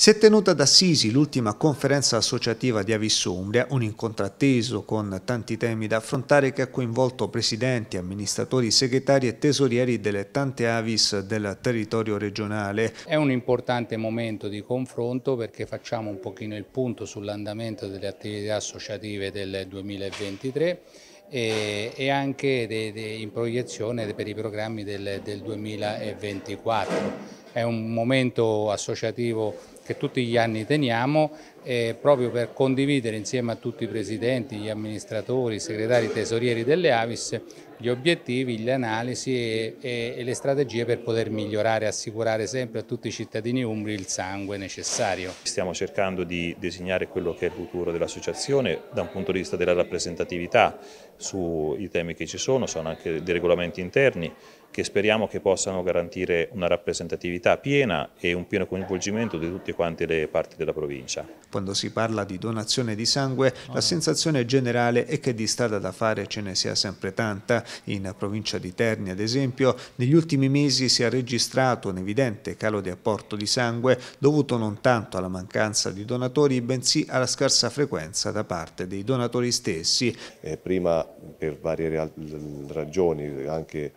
Si è tenuta ad Assisi l'ultima conferenza associativa di Avis Umbria, un incontro atteso con tanti temi da affrontare che ha coinvolto presidenti, amministratori, segretari e tesorieri delle tante Avis del territorio regionale. È un importante momento di confronto perché facciamo un pochino il punto sull'andamento delle attività associative del 2023 e, anche in proiezione per i programmi del 2024 è un momento associativo che tutti gli anni teniamo eh, proprio per condividere insieme a tutti i presidenti, gli amministratori, i segretari tesorieri delle Avis gli obiettivi, le analisi e, e, e le strategie per poter migliorare e assicurare sempre a tutti i cittadini umbri il sangue necessario. Stiamo cercando di disegnare quello che è il futuro dell'associazione da un punto di vista della rappresentatività sui temi che ci sono, sono anche dei regolamenti interni che speriamo che possano garantire una rappresentatività piena e un pieno coinvolgimento di tutte quante le parti della provincia. Quando si parla di donazione di sangue, ah. la sensazione generale è che di strada da fare ce ne sia sempre tanta. In provincia di Terni, ad esempio, negli ultimi mesi si è registrato un evidente calo di apporto di sangue dovuto non tanto alla mancanza di donatori, bensì alla scarsa frequenza da parte dei donatori stessi. Eh, prima, per varie ragioni, anche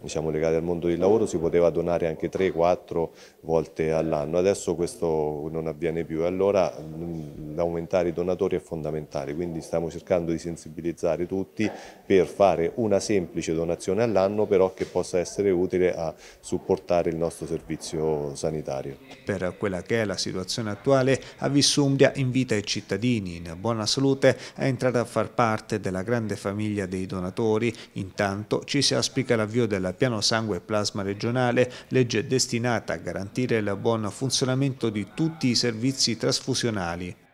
diciamo, legati al mondo del lavoro si poteva donare anche 3-4 volte all'anno, adesso questo non avviene più allora mm, ad aumentare i donatori è fondamentale, quindi stiamo cercando di sensibilizzare tutti per fare una semplice donazione all'anno però che possa essere utile a supportare il nostro servizio sanitario. Per quella che è la situazione attuale, a Vissumbia invita i cittadini in buona salute a entrare a far parte della grande famiglia dei donatori. Intanto ci si auspica l'avvio del piano sangue e plasma regionale, legge destinata a garantire il buon funzionamento di tutti i servizi trasfusionali